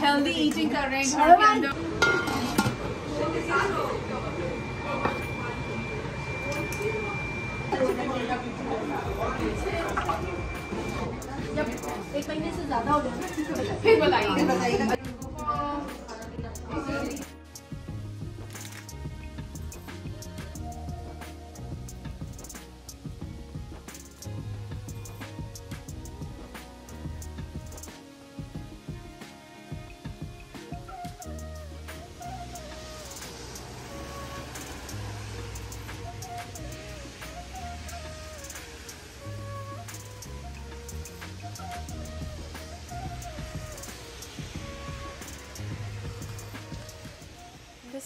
healthy eating कर रहे हैं घर के अंदर एक महीने से ज्यादा हो गया फिर बताइए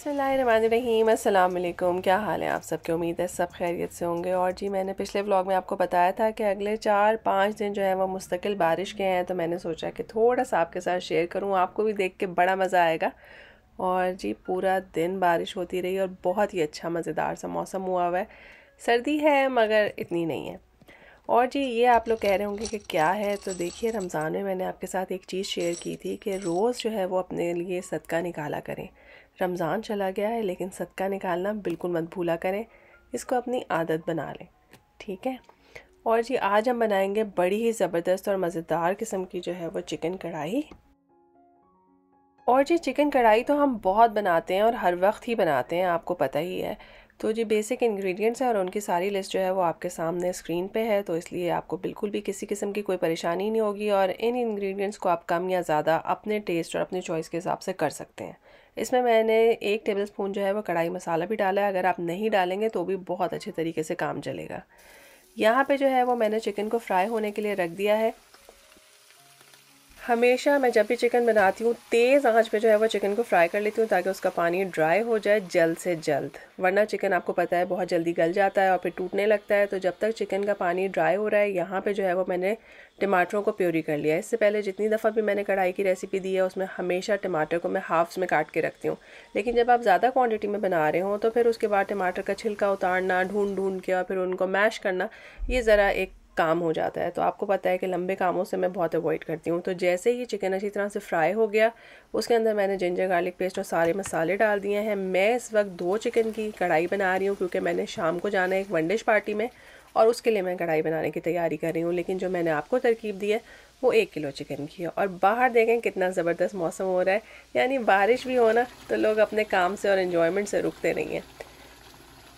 बसमीम अल्लाम क्या हाल है आप सबके उम्मीद है सब खैरियत से होंगे और जी मैंने पिछले व्लॉग में आपको बताया था कि अगले चार पाँच दिन जो है वो मुस्तकिल बारिश के हैं तो मैंने सोचा कि थोड़ा सा आपके साथ शेयर करूँ आपको भी देख के बड़ा मज़ा आएगा और जी पूरा दिन बारिश होती रही और बहुत ही अच्छा मज़ेदार सा मौसम हुआ हुआ है सर्दी है मगर इतनी नहीं है और जी ये आप लोग कह रहे होंगे कि क्या है तो देखिए रमज़ान में मैंने आपके साथ एक चीज़ शेयर की थी कि रोज़ जो है वो अपने लिए सदका निकाला करें रमज़ान चला गया है लेकिन सदका निकालना बिल्कुल मत भूला करें इसको अपनी आदत बना लें ठीक है और जी आज हम बनाएंगे बड़ी ही ज़बरदस्त और मज़ेदार किस्म की जो है वो चिकन कढ़ाई और जी चिकन कढ़ाई तो हम बहुत बनाते हैं और हर वक्त ही बनाते हैं आपको पता ही है तो जी बेसिक इंग्रेडिएंट्स हैं और उनकी सारी लिस्ट जो है वो आपके सामने स्क्रीन पे है तो इसलिए आपको बिल्कुल भी किसी किस्म की कोई परेशानी नहीं होगी और इन इंग्रेडिएंट्स को आप कम या ज़्यादा अपने टेस्ट और अपने चॉइस के हिसाब से कर सकते हैं इसमें मैंने एक टेबल स्पून जो है वो कढ़ाई मसाला भी डाला है अगर आप नहीं डालेंगे तो भी बहुत अच्छे तरीके से काम चलेगा यहाँ पे जो है वो मैंने चिकन को फ्राई होने के लिए रख दिया है हमेशा मैं जब भी चिकन बनाती हूँ तेज़ आंच पे जो है वो चिकन को फ्राई कर लेती हूँ ताकि उसका पानी ड्राई हो जाए जल्द से जल्द वरना चिकन आपको पता है बहुत जल्दी गल जाता है और फिर टूटने लगता है तो जब तक चिकन का पानी ड्राई हो रहा है यहाँ पे जो है वो मैंने टमाटरों को प्योरी कर लिया इससे पहले जितनी दफ़ा भी मैंने कढ़ाई की रेसिपी दी है उसमें हमेशा टमाटर को मैं हाफ्स में काट के रखती हूँ लेकिन जब आप ज़्यादा क्वान्टिटी में बना रहे हो तो फिर उसके बाद टमाटर का छिलका उतारना ढूंढ ढूंढ के और फिर उनको मैश करना ये ज़रा एक काम हो जाता है तो आपको पता है कि लंबे कामों से मैं बहुत अवॉइड करती हूँ तो जैसे ही चिकन अच्छी तरह से फ्राई हो गया उसके अंदर मैंने जिंजर गार्लिक पेस्ट और सारे मसाले डाल दिए हैं मैं इस वक्त दो चिकन की कढ़ाई बना रही हूँ क्योंकि मैंने शाम को जाना है एक वन डिश पार्टी में और उसके लिए मैं कढ़ाई बनाने की तैयारी कर रही हूँ लेकिन जो मैंने आपको तरकीब दी है वो एक किलो चिकन की है और बाहर देखें कितना ज़बरदस्त मौसम हो रहा है यानी बारिश भी हो ना तो लोग अपने काम से और इन्जॉयमेंट से रुकते नहीं हैं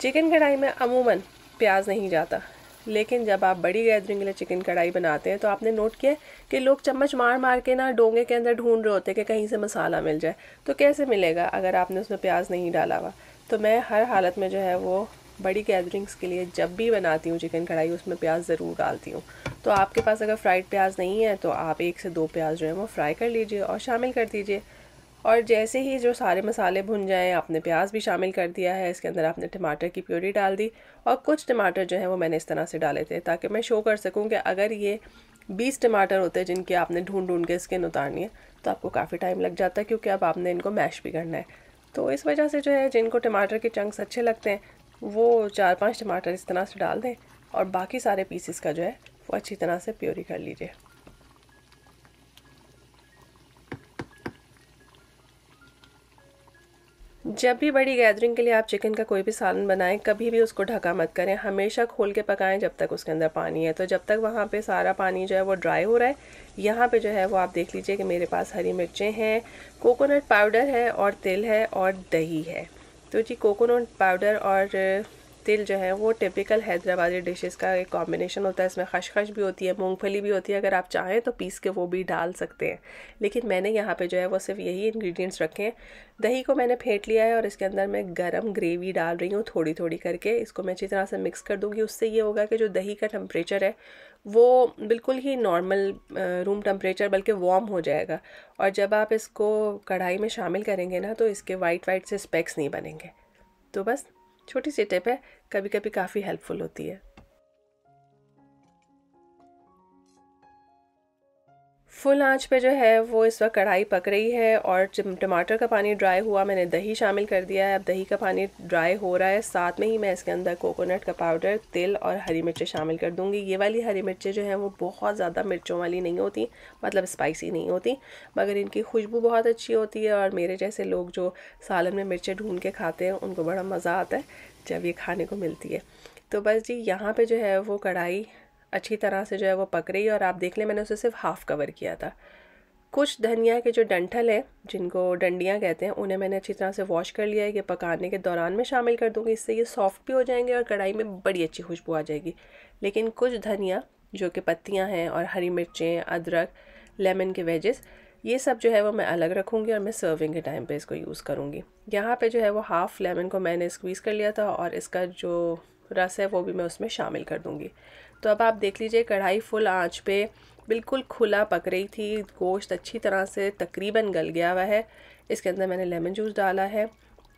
चिकन कढ़ाई में अमूमन प्याज नहीं जाता लेकिन जब आप बड़ी गैदरिंग के लिए चिकन कढ़ाई बनाते हैं तो आपने नोट किया कि लोग चम्मच मार मार के ना डोंगे के अंदर ढूंढ रहे होते हैं कि कहीं से मसाला मिल जाए तो कैसे मिलेगा अगर आपने उसमें प्याज नहीं डाला हुआ तो मैं हर हालत में जो है वो बड़ी गैदरिंग्स के लिए जब भी बनाती हूँ चिकन कढ़ाई उसमें प्याज ज़रूर डालती हूँ तो आपके पास अगर फ्राइड प्याज नहीं है तो आप एक से दो प्याज जो है वो फ्राई कर लीजिए और शामिल कर दीजिए और जैसे ही जो सारे मसाले भुन जाएं आपने प्याज भी शामिल कर दिया है इसके अंदर आपने टमाटर की प्योरी डाल दी और कुछ टमाटर जो है वो मैंने इस तरह से डाले थे ताकि मैं शो कर सकूं कि अगर ये 20 टमाटर होते हैं जिनके आपने ढूंढ ढूंढ के स्किन उतारनी है तो आपको काफ़ी टाइम लग जाता है क्योंकि अब आपने इनको मैश भी करना है तो इस वजह से जो है जिनको टमाटर के चंक्स अच्छे लगते हैं वो चार पाँच टमाटर इस तरह से डाल दें और बाकी सारे पीसेस का जो है वो अच्छी तरह से प्योरी कर लीजिए जब भी बड़ी गैदरिंग के लिए आप चिकन का कोई भी सालन बनाएं कभी भी उसको ढका मत करें हमेशा खोल के पकाएं जब तक उसके अंदर पानी है तो जब तक वहाँ पे सारा पानी जो है वो ड्राई हो रहा है यहाँ पे जो है वो आप देख लीजिए कि मेरे पास हरी मिर्चें हैं कोकोनट पाउडर है और तिल है और दही है तो जी कोकोनट पाउडर और तिल जो है वो टिपिकल हैदराबादी डिशेस का एक कॉम्बिनेशन होता है इसमें खशखश भी होती है मूंगफली भी होती है अगर आप चाहें तो पीस के वो भी डाल सकते हैं लेकिन मैंने यहाँ पे जो है वो सिर्फ यही इंग्रेडिएंट्स रखे हैं दही को मैंने फेंट लिया है और इसके अंदर मैं गरम ग्रेवी डाल रही हूँ थोड़ी थोड़ी करके इसको मैं अच्छी तरह से मिक्स कर दूँगी उससे ये होगा कि जो दही का टेम्परेचर है वो बिल्कुल ही नॉर्मल रूम टम्परेचर बल्कि वार्म हो जाएगा और जब आप इसको कढ़ाई में शामिल करेंगे ना तो इसके वाइट वाइट से स्पेक्स नहीं बनेंगे तो बस छोटी सी टिप है कभी कभी काफ़ी हेल्पफुल होती है फुल आंच पे जो है वो इस वक्त कढ़ाई पक रही है और टमाटर का पानी ड्राई हुआ मैंने दही शामिल कर दिया है अब दही का पानी ड्राई हो रहा है साथ में ही मैं इसके अंदर कोकोनट का पाउडर तिल और हरी मिर्चें शामिल कर दूंगी ये वाली हरी मिर्चें जो हैं वो बहुत ज़्यादा मिर्चों वाली नहीं होती मतलब स्पाइसी नहीं होती मगर इनकी खुशबू बहुत अच्छी होती है और मेरे जैसे लोग जो सालन में मिर्चें ढूंढ के खाते हैं उनको बड़ा मज़ा आता है जब ये खाने को मिलती है तो बस जी यहाँ पर जो है वो कढ़ाई अच्छी तरह से जो है वो पक रही है और आप देख लें मैंने उसे सिर्फ हाफ़ कवर किया था कुछ धनिया के जो डंठल हैं जिनको डंडियाँ कहते हैं उन्हें मैंने अच्छी तरह से वॉश कर लिया है ये पकाने के दौरान में शामिल कर दूँगी इससे ये सॉफ्ट भी हो जाएंगे और कढ़ाई में बड़ी अच्छी खुशबू आ जाएगी लेकिन कुछ धनिया जो कि पत्तियाँ हैं और हरी मिर्चें अदरक लेमन के वेजेस ये सब जो है वो मैं अलग रखूँगी और मैं सर्विंग के टाइम पे इसको यूज़ करूँगी यहाँ पे जो है वो हाफ़ लेमन को मैंने स्क्वीज़ कर लिया था और इसका जो रस है वो भी मैं उसमें शामिल कर दूँगी तो अब आप देख लीजिए कढ़ाई फुल आंच पे बिल्कुल खुला पक रही थी गोश्त अच्छी तरह से तकरीबन गल गया हुआ है इसके अंदर मैंने लेमन जूस डाला है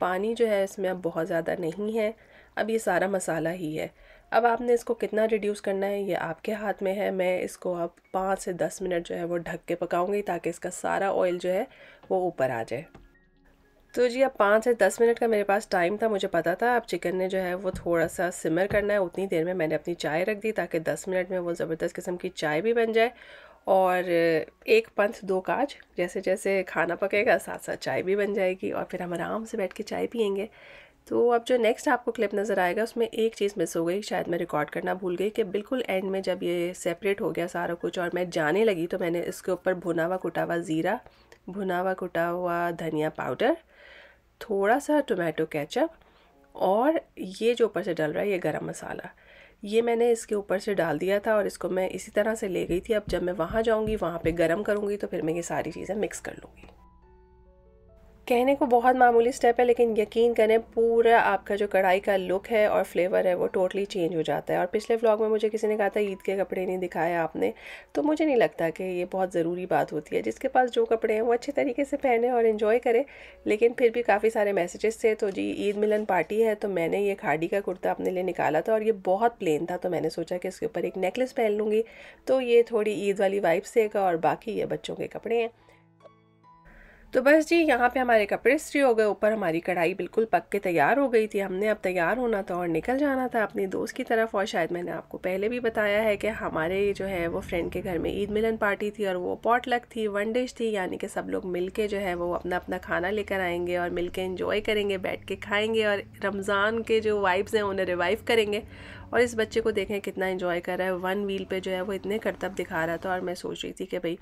पानी जो है इसमें अब बहुत ज़्यादा नहीं है अब ये सारा मसाला ही है अब आपने इसको कितना रिड्यूस करना है ये आपके हाथ में है मैं इसको अब पाँच से दस मिनट जो है वो ढक के पकाऊंगी ताकि इसका सारा ऑयल जो है वो ऊपर आ जाए तो जी अब पाँच से दस मिनट का मेरे पास टाइम था मुझे पता था अब चिकन ने जो है वो थोड़ा सा सिमर करना है उतनी देर में मैंने अपनी चाय रख दी ताकि दस मिनट में वो ज़बरदस्त किस्म की चाय भी बन जाए और एक पंथ दो काज जैसे जैसे खाना पकेगा साथ साथ चाय भी बन जाएगी और फिर हम आराम से बैठ के चाय पियेंगे तो अब जो नेक्स्ट आपको क्लिप नज़र आएगा उसमें एक चीज़ मिस हो गई शायद मैं रिकॉर्ड करना भूल गई कि बिल्कुल एंड में जब ये सेपरेट हो गया सारा कुछ और मैं जाने लगी तो मैंने इसके ऊपर भुना हुआ कुटा हुआ ज़ीरा भुना हुआ कुटा हुआ धनिया पाउडर थोड़ा सा टोमेटो केचप और ये जो ऊपर से डल रहा है ये गरम मसाला ये मैंने इसके ऊपर से डाल दिया था और इसको मैं इसी तरह से ले गई थी अब जब मैं वहाँ जाऊँगी वहाँ पे गरम करूँगी तो फिर मैं ये सारी चीज़ें मिक्स कर लूँगी कहने को बहुत मामूली स्टेप है लेकिन यकीन करें पूरा आपका जो कढ़ाई का लुक है और फ्लेवर है वो टोटली चेंज हो जाता है और पिछले व्लॉग में मुझे किसी ने कहा था ईद के कपड़े नहीं दिखाए आपने तो मुझे नहीं लगता कि ये बहुत ज़रूरी बात होती है जिसके पास जो कपड़े हैं वो अच्छे तरीके से पहने और इन्जॉय करें लेकिन फिर भी काफ़ी सारे मैसेजेस थे तो जी ईद मिलन पार्टी है तो मैंने ये खाड़ी का कुर्ता अपने लिए निकाला था और ये बहुत प्लेन था तो मैंने सोचा कि इसके ऊपर एक नेकलेस पहन लूँगी तो ये थोड़ी ईद वाली वाइफ से और बाकी ये बच्चों के कपड़े हैं तो बस जी यहाँ पे हमारे कपड़े स्त्री हो गए ऊपर हमारी कढ़ाई बिल्कुल पक के तैयार हो गई थी हमने अब तैयार होना था और निकल जाना था अपनी दोस्त की तरफ और शायद मैंने आपको पहले भी बताया है कि हमारे जो है वो फ्रेंड के घर में ईद मिलन पार्टी थी और वो लग थी वन डिश थी यानी कि सब लोग मिल के जो है वो अपना अपना खाना लेकर आएंगे और मिल के करेंगे बैठ के खाएँगे और रमज़ान के जो वाइब्स हैं उन्हें रिवाइव करेंगे और इस बच्चे को देखें कितना इन्जॉय कर रहा है वन व्हील पे जो है वो इतने करतब दिखा रहा था और मैं सोच रही थी कि भाई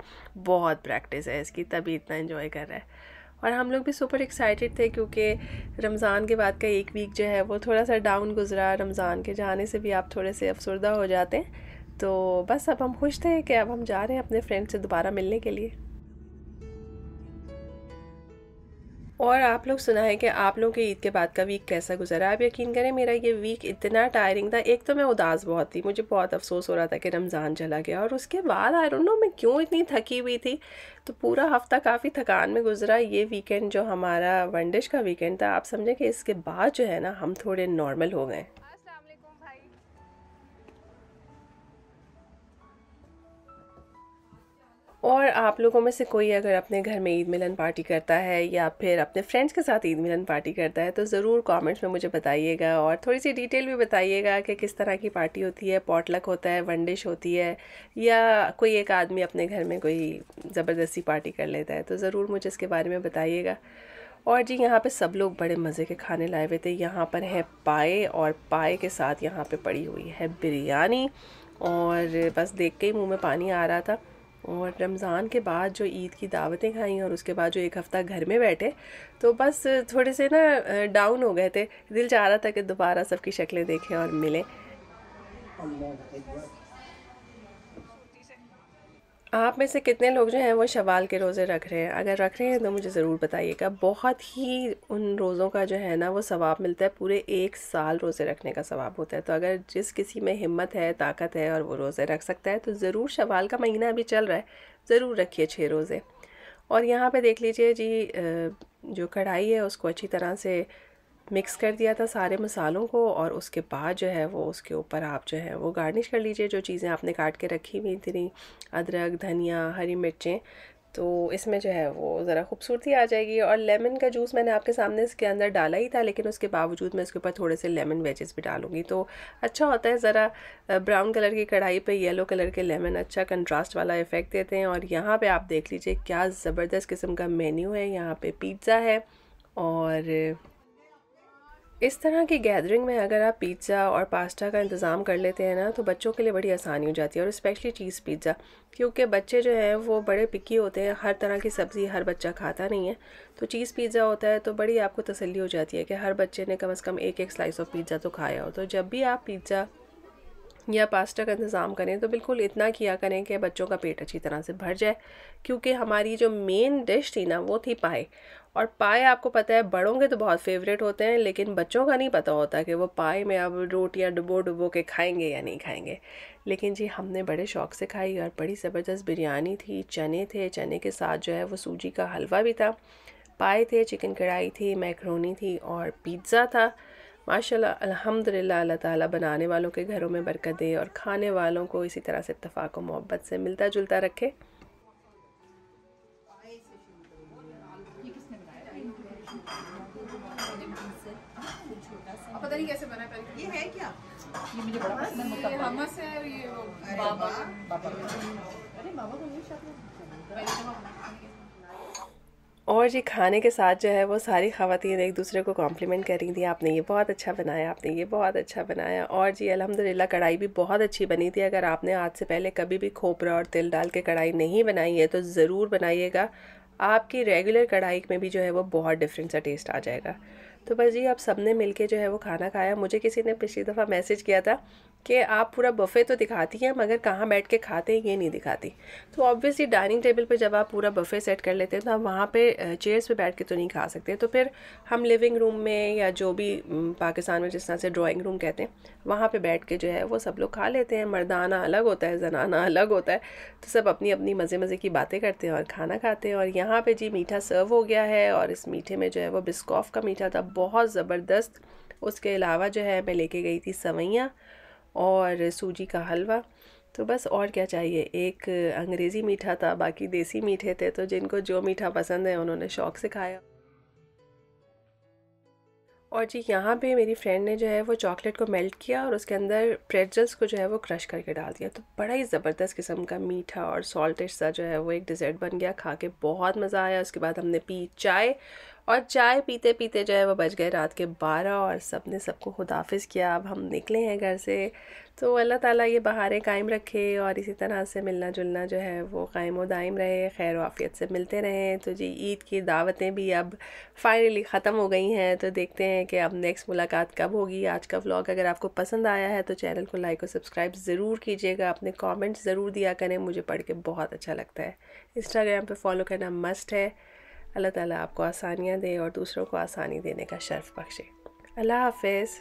बहुत प्रैक्टिस है इसकी तभी इतना इन्जॉय कर रहा है और हम लोग भी सुपर एक्साइटेड थे क्योंकि रमज़ान के बाद का एक वीक जो है वो थोड़ा सा डाउन गुजरा रमज़ान के जाने से भी आप थोड़े से अफसरदा हो जाते हैं तो बस अब हम खुश थे कि अब हम जा रहे हैं अपने फ्रेंड से दोबारा मिलने के लिए और आप लोग सुना है कि आप लोगों के ईद के बाद का वीक कैसा गुजरा आप यकीन करें मेरा ये वीक इतना टायरिंग था एक तो मैं उदास बहुत थी मुझे बहुत अफसोस हो रहा था कि रमज़ान चला गया और उसके बाद आई डोंट नो मैं क्यों इतनी थकी हुई थी तो पूरा हफ्ता काफ़ी थकान में गुजरा ये वीकेंड जो हमारा वनडिश का वीकेंड था आप समझें कि इसके बाद जो है ना हम थोड़े नॉर्मल हो गए और आप लोगों में से कोई अगर अपने घर में ईद मिलन पार्टी करता है या फिर अपने फ्रेंड्स के साथ ईद मिलन पार्टी करता है तो ज़रूर कमेंट्स में मुझे बताइएगा और थोड़ी सी डिटेल भी बताइएगा कि किस तरह की पार्टी होती है पॉटलक होता है वन डिश होती है या कोई एक आदमी अपने घर में कोई ज़बरदस्ती पार्टी कर लेता है तो ज़रूर मुझे इसके बारे में बताइएगा और जी यहाँ पर सब लोग बड़े मज़े के खाने लाए हुए थे यहाँ पर है पाए और पाए के साथ यहाँ पर पड़ी हुई है बिरयानी और बस देख के ही मुँह में पानी आ रहा था और रमज़ान के बाद जो ईद की दावतें खाई और उसके बाद जो एक हफ़्ता घर में बैठे तो बस थोड़े से ना डाउन हो गए थे दिल चाह रहा था कि दोबारा सबकी शक्लें देखें और मिलें आप में से कितने लोग जो हैं वो शवाल के रोज़े रख रहे हैं अगर रख रहे हैं तो मुझे ज़रूर बताइएगा बहुत ही उन रोज़ों का जो है ना वो सवाब मिलता है पूरे एक साल रोज़े रखने का सवाब होता है तो अगर जिस किसी में हिम्मत है ताकत है और वो रोज़े रख सकता है तो ज़रूर शवाल का महीना अभी चल रहा है ज़रूर रखिए छः रोज़े और यहाँ पर देख लीजिए जी जो कढ़ाई है उसको अच्छी तरह से मिक्स कर दिया था सारे मसालों को और उसके बाद जो है वो उसके ऊपर आप जो है वो गार्निश कर लीजिए जो चीज़ें आपने काट के रखी हुई थी अदरक धनिया हरी मिर्चें तो इसमें जो है वो ज़रा खूबसूरती आ जाएगी और लेमन का जूस मैंने आपके सामने इसके अंदर डाला ही था लेकिन उसके बावजूद मैं इसके ऊपर थोड़े से लेमन वेजेस भी डालूंगी तो अच्छा होता है ज़रा ब्राउन कलर की कढ़ाई पे येलो कलर के लेमन अच्छा कंट्रास्ट वाला इफ़ेक्ट देते हैं और यहाँ पे आप देख लीजिए क्या ज़बरदस्त किस्म का मेन्यू है यहाँ पर पिज़्ज़ा है और इस तरह की गैदरिंग में अगर आप पिज़्ज़ा और पास्ता का इंतज़ाम कर लेते हैं ना तो बच्चों के लिए बड़ी आसानी हो जाती है और स्पेशली चीज़ पिज़्ज़ा क्योंकि बच्चे जो हैं वो बड़े पिकी होते हैं हर तरह की सब्ज़ी हर बच्चा खाता नहीं है तो चीज़ पिज़्ज़ा होता है तो बड़ी आपको तसली हो जाती है कि हर बच्चे ने कम अज़ कम एक एक स्लाइस ऑफ पिज़्ज़ा तो खाया हो तो जब भी आप पिज़्ज़ा या पास्ता का इंतज़ाम करें तो बिल्कुल इतना किया करें कि बच्चों का पेट अच्छी तरह से भर जाए क्योंकि हमारी जो मेन डिश थी ना वो थी पाए और पाए आपको पता है बड़ों के तो बहुत फेवरेट होते हैं लेकिन बच्चों का नहीं पता होता कि वो पाए में अब रोटियाँ डुबो डुबो के खाएंगे या नहीं खाएंगे लेकिन जी हमने बड़े शौक से खाई और बड़ी ज़बरदस्त बिरयानी थी चने थे चने के साथ जो है वो सूजी का हलवा भी था पाए थे चिकन कढ़ाई थी मैक्रोनी थी और पिज़्ज़ा था माशाल्लाह अल्हम्दुलिल्लाह अल्लाह ताला बनाने वालों के घरों में बरकत दे और खाने वालों को इसी तरह से इतफ़ाक़ और मोहब्बत से मिलता जुलता रखे बाबा बाबा अरे बाबा को तो नहीं और जी खाने के साथ जो है वो सारी खातन एक दूसरे को कॉम्प्लीमेंट कर रही थी आपने ये बहुत अच्छा बनाया आपने ये बहुत अच्छा बनाया और जी अलहमदिल्ला कढ़ाई भी बहुत अच्छी बनी थी अगर आपने आज से पहले कभी भी खोपरा और तिल डाल के कढ़ाई नहीं बनाई है तो ज़रूर बनाइएगा आपकी रेगुलर कढ़ाई में भी जो है वो बहुत डिफरेंट सा टेस्ट आ जाएगा तो बस जी आप सब ने मिल जो है वो खाना खाया मुझे किसी ने पिछली दफ़ा मैसेज किया था कि आप पूरा बफ़े तो दिखाती हैं मगर कहाँ बैठ के खाते हैं ये नहीं दिखाती तो ऑब्वियसली डाइनिंग टेबल पे जब आप पूरा बफ़े सेट कर लेते हैं तो आप वहाँ पर चेयर्स पे बैठ के तो नहीं खा सकते तो फिर हम लिविंग रूम में या जो भी पाकिस्तान में जिस तरह से ड्राइंग रूम कहते हैं वहाँ पर बैठ के जो है वो सब लोग खा लेते हैं मर्दाना अलग होता है जनाना अलग होता है तो सब अपनी अपनी मज़े मज़े की बातें करते हैं और खाना खाते हैं और यहाँ पर जी मीठा सर्व हो गया है और इस मीठे में जो है वो बिस्कॉफ का मीठा था बहुत ज़बरदस्त उसके अलावा जो है मैं लेके गई थी सवैयाँ और सूजी का हलवा तो बस और क्या चाहिए एक अंग्रेज़ी मीठा था बाकी देसी मीठे थे तो जिनको जो मीठा पसंद है उन्होंने शौक़ से खाया और जी यहाँ पे मेरी फ्रेंड ने जो है वो चॉकलेट को मेल्ट किया और उसके अंदर प्रेजल्स को जो है वो क्रश करके डाल दिया तो बड़ा ही ज़बरदस्त किस्म का मीठा और सॉल्टेड सा जो है वो एक डिज़र्ट बन गया खा के बहुत मज़ा आया उसके बाद हमने पी चाय और चाय पीते पीते जो है वो बज गए रात के बारह और सब ने सबको खुदाफिज किया अब हम निकले हैं घर से तो अल्लाह ताला ये बहारें कायम रखे और इसी तरह से मिलना जुलना जो है वो कायम व दायम रहे खैर वाफियत से मिलते रहें तो जी ईद की दावतें भी अब फाइनली ख़त्म हो गई हैं तो देखते हैं कि अब नेक्स्ट मुलाकात कब होगी आज का व्लॉग अगर आपको पसंद आया है तो चैनल को लाइक और सब्सक्राइब ज़रूर कीजिएगा अपने कॉमेंट्स ज़रूर दिया करें मुझे पढ़ के बहुत अच्छा लगता है इंस्टाग्राम पर फॉलो करना मस्ट है अल्लाह ताली आपको आसानियाँ दे और दूसरों को आसानी देने का शर्फ बख्शे अल्लाह हाफिज़